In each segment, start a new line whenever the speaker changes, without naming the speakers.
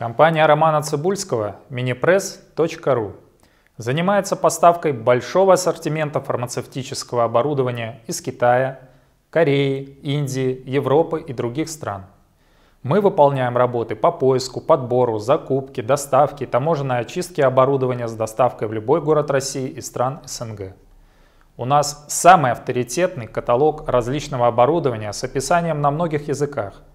Компания Романа Цибульского minipress.ru занимается поставкой большого ассортимента фармацевтического оборудования из Китая, Кореи, Индии, Европы и других стран. Мы выполняем работы по поиску, подбору, закупке, доставке, таможенной очистке оборудования с доставкой в любой город России и стран СНГ. У нас самый авторитетный каталог различного оборудования с описанием на многих языках –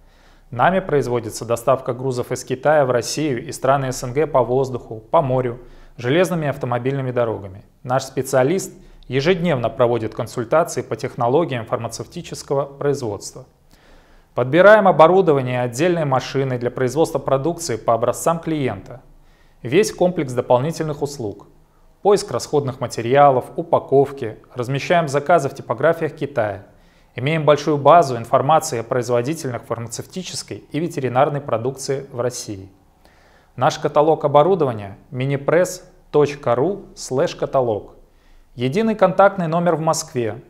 Нами производится доставка грузов из Китая в Россию и страны СНГ по воздуху, по морю, железными и автомобильными дорогами. Наш специалист ежедневно проводит консультации по технологиям фармацевтического производства. Подбираем оборудование и отдельные машины для производства продукции по образцам клиента. Весь комплекс дополнительных услуг. Поиск расходных материалов, упаковки, размещаем заказы в типографиях Китая – Имеем большую базу информации о производительных фармацевтической и ветеринарной продукции в России. Наш каталог оборудования minipress.ru слэш каталог. Единый контактный номер в Москве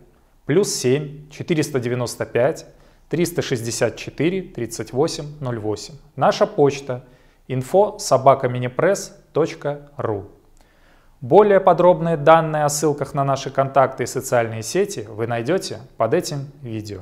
плюс 7 495 364 3808. Наша почта info собака собакаминипресс.ру более подробные данные о ссылках на наши контакты и социальные сети вы найдете под этим видео.